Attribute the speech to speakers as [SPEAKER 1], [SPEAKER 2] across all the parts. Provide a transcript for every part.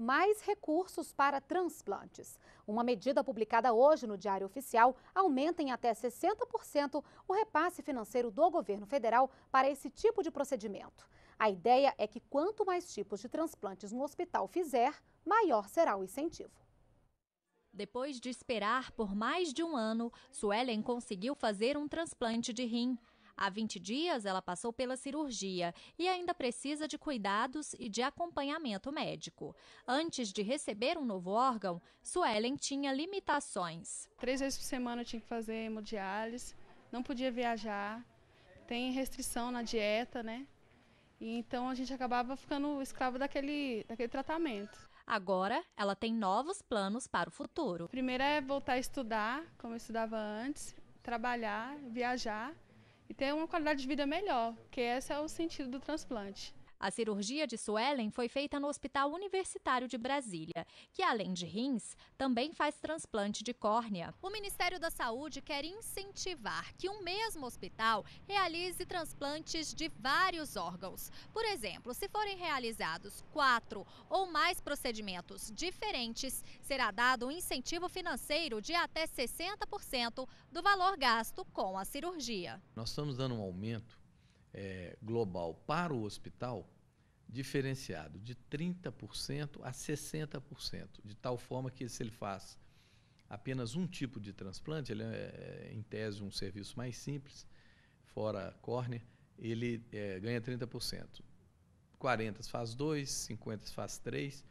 [SPEAKER 1] mais recursos para transplantes. Uma medida publicada hoje no Diário Oficial aumenta em até 60% o repasse financeiro do governo federal para esse tipo de procedimento. A ideia é que quanto mais tipos de transplantes no hospital fizer, maior será o incentivo. Depois de esperar por mais de um ano, Suelen conseguiu fazer um transplante de rim. Há 20 dias, ela passou pela cirurgia e ainda precisa de cuidados e de acompanhamento médico. Antes de receber um novo órgão, Suelen tinha limitações. Três vezes por semana eu tinha que fazer hemodiálise, não podia viajar, tem restrição na dieta, né? E então a gente acabava ficando escravo daquele, daquele tratamento. Agora, ela tem novos planos para o futuro. Primeiro é voltar a estudar, como eu estudava antes, trabalhar, viajar e ter uma qualidade de vida melhor, que esse é o sentido do transplante. A cirurgia de Suellen foi feita no Hospital Universitário de Brasília, que além de rins, também faz transplante de córnea. O Ministério da Saúde quer incentivar que um mesmo hospital realize transplantes de vários órgãos. Por exemplo, se forem realizados quatro ou mais procedimentos diferentes, será dado um incentivo financeiro de até 60% do valor gasto com a cirurgia.
[SPEAKER 2] Nós estamos dando um aumento é, global para o hospital diferenciado de 30% a 60%, de tal forma que se ele faz apenas um tipo de transplante, ele é, é em tese, um serviço mais simples, fora córnea, ele é, ganha 30%. 40 faz 2, 50 faz 3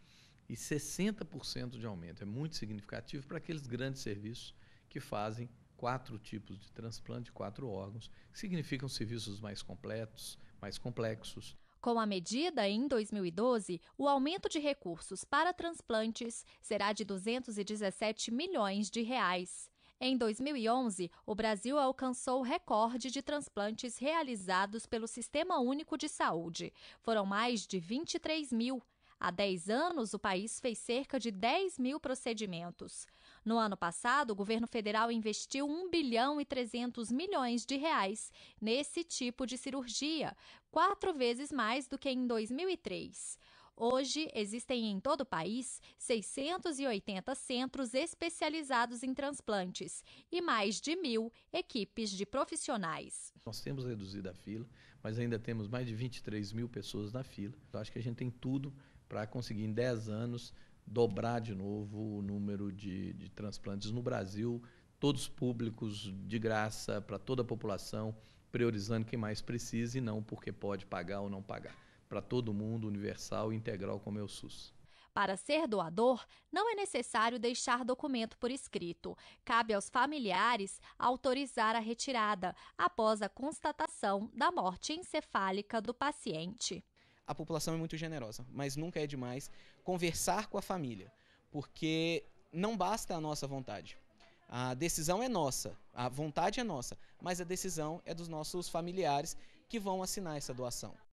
[SPEAKER 2] e 60% de aumento. É muito significativo para aqueles grandes serviços que fazem quatro tipos de transplante quatro órgãos, que significam serviços mais completos, mais complexos.
[SPEAKER 1] Com a medida, em 2012, o aumento de recursos para transplantes será de 217 milhões de reais. Em 2011, o Brasil alcançou o recorde de transplantes realizados pelo Sistema Único de Saúde. Foram mais de 23 mil. Há 10 anos, o país fez cerca de 10 mil procedimentos. No ano passado, o governo federal investiu 1 bilhão e 300 milhões de reais nesse tipo de cirurgia, quatro vezes mais do que em 2003. Hoje, existem em todo o país 680 centros especializados em transplantes e mais de mil equipes de profissionais.
[SPEAKER 2] Nós temos reduzido a fila, mas ainda temos mais de 23 mil pessoas na fila. Eu acho que a gente tem tudo para conseguir em 10 anos dobrar de novo o número de, de transplantes no Brasil, todos públicos, de graça, para toda a população, priorizando quem mais precisa e não porque pode pagar ou não pagar. Para todo mundo, universal e integral como é o SUS.
[SPEAKER 1] Para ser doador, não é necessário deixar documento por escrito. Cabe aos familiares autorizar a retirada após a constatação da morte encefálica do paciente
[SPEAKER 2] a população é muito generosa, mas nunca é demais conversar com a família, porque não basta a nossa vontade. A decisão é nossa, a vontade é nossa, mas a decisão é dos nossos familiares que vão assinar essa doação.